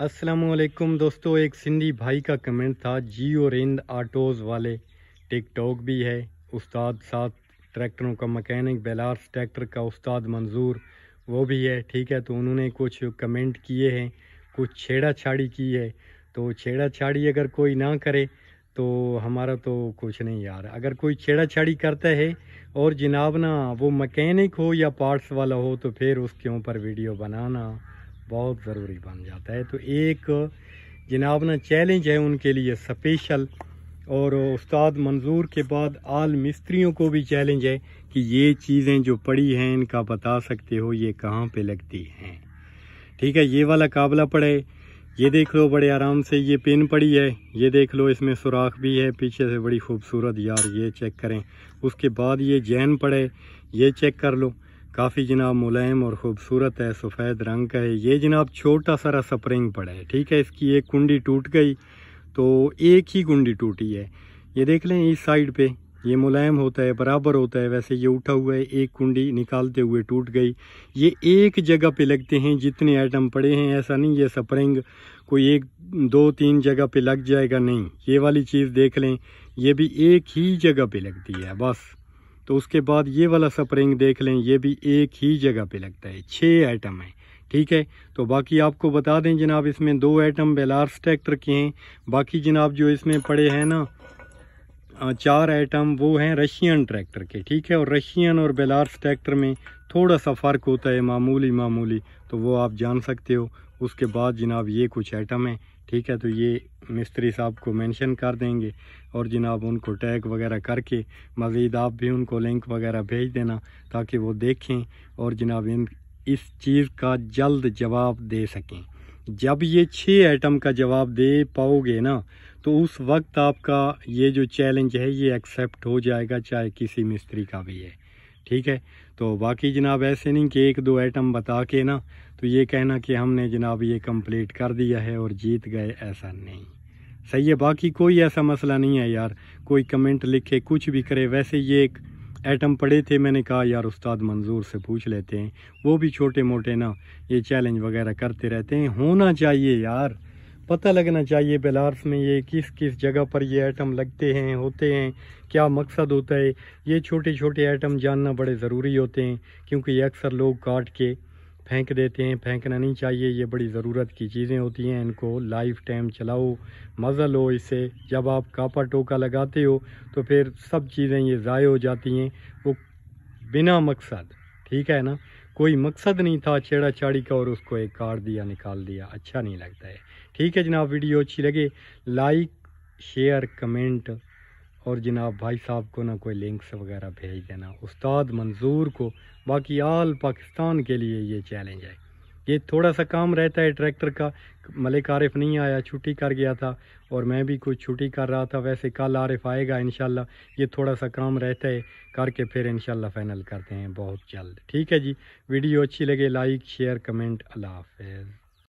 असलम दोस्तों एक सिंधी भाई का कमेंट था जियो रेंद आटोज़ वाले टिकटॉक भी है उस्ताद साथ ट्रैक्टरों का मकैनिक बेलार्स ट्रैक्टर का उस्ताद मंजूर वो भी है ठीक है तो उन्होंने कुछ कमेंट किए हैं कुछ छेड़ा छाड़ी की है तो छेड़ा छाड़ी अगर कोई ना करे तो हमारा तो कुछ नहीं यार अगर कोई छेड़ा छाड़ी करता है और जनाब ना वो मकैनिक हो या पार्ट्स वाला हो तो फिर उसके ऊपर वीडियो बनाना बहुत ज़रूरी बन जाता है तो एक जनाब ना चैलेंज है उनके लिए स्पेशल और उस्ताद मंजूर के बाद आल मिस्त्रियों को भी चैलेंज है कि ये चीज़ें जो पड़ी हैं इनका बता सकते हो ये कहाँ पे लगती हैं ठीक है ये वाला काबला पड़े ये देख लो बड़े आराम से ये पेन पड़ी है ये देख लो इसमें सुराख भी है पीछे से बड़ी खूबसूरत यार ये चेक करें उसके बाद ये जैन पड़े ये चेक कर लो काफ़ी जनाब मुलायम और ख़ूबसूरत है सफ़ेद रंग का है ये जनाब छोटा सारा स्प्रिंग पड़ा है ठीक है इसकी एक कुंडी टूट गई तो एक ही कुंडी टूटी है ये देख लें इस साइड पे ये मुलायम होता है बराबर होता है वैसे ये उठा हुआ है एक कुंडी निकालते हुए टूट गई ये एक जगह पे लगते हैं जितने आइटम पड़े हैं ऐसा नहीं ये स्प्रिंग कोई एक दो तीन जगह पे लग जाएगा नहीं ये वाली चीज़ देख लें ये भी एक ही जगह पे लगती है बस तो उसके बाद ये वाला स्प्रिंग देख लें ये भी एक ही जगह पे लगता है छः आइटम हैं ठीक है तो बाकी आपको बता दें जनाब इसमें दो आइटम बेलार्स ट्रैक्टर के हैं बाकी जनाब जो इसमें पड़े हैं ना चार आइटम वो हैं रशियन ट्रैक्टर के ठीक है और रशियन और बेलार्स ट्रैक्टर में थोड़ा सा फ़र्क होता है मामूली मामूली तो वो आप जान सकते हो उसके बाद जनाब ये कुछ आइटम हैं ठीक है तो ये मिस्त्री साहब को मेंशन कर देंगे और जनाब उनको टैग वगैरह करके मज़ीद आप भी उनको लिंक वगैरह भेज देना ताकि वो देखें और जनाब इन इस चीज़ का जल्द जवाब दे सकें जब ये छः आइटम का जवाब दे पाओगे ना तो उस वक्त आपका ये जो चैलेंज है ये एक्सेप्ट हो जाएगा चाहे किसी मिस्त्री का भी है ठीक है तो बाकी जनाब ऐसे नहीं कि एक दो आइटम बता के ना तो ये कहना कि हमने जनाब ये कंप्लीट कर दिया है और जीत गए ऐसा नहीं सही है बाकी कोई ऐसा मसला नहीं है यार कोई कमेंट लिखे कुछ भी करे वैसे ये एक आइटम पड़े थे मैंने कहा यार उस्ताद मंजूर से पूछ लेते हैं वो भी छोटे मोटे ना ये चैलेंज वगैरह करते रहते हैं होना चाहिए यार पता लगना चाहिए बेलार्स में ये किस किस जगह पर ये आइटम लगते हैं होते हैं क्या मकसद होता है ये छोटे छोटे आइटम जानना बड़े ज़रूरी होते हैं क्योंकि ये अक्सर लोग काट के फेंक देते हैं फेंकना नहीं चाहिए ये बड़ी ज़रूरत की चीज़ें होती हैं इनको लाइफ टाइम चलाओ मज़ा लो इससे जब आप कापा टोका लगाते हो तो फिर सब चीज़ें ये ज़ाय हो जाती हैं वो बिना मकसद ठीक है ना कोई मकसद नहीं था छेड़ा छाड़ी का और उसको एक काट दिया निकाल दिया अच्छा नहीं लगता है ठीक है जनाब वीडियो अच्छी लगे लाइक शेयर कमेंट और जनाब भाई साहब को ना कोई लिंक्स वगैरह भेज देना उस्ताद मंजूर को बाकी आल पाकिस्तान के लिए ये चैलेंज है ये थोड़ा सा काम रहता है ट्रैक्टर का मलिक आरिफ नहीं आया छुट्टी कर गया था और मैं भी कुछ छुट्टी कर रहा था वैसे कल आरिफ आएगा इन ये थोड़ा सा काम रहता है करके फिर इन फाइनल करते हैं बहुत जल्द ठीक है जी वीडियो अच्छी लगे लाइक शेयर कमेंट अल्लाह हाफ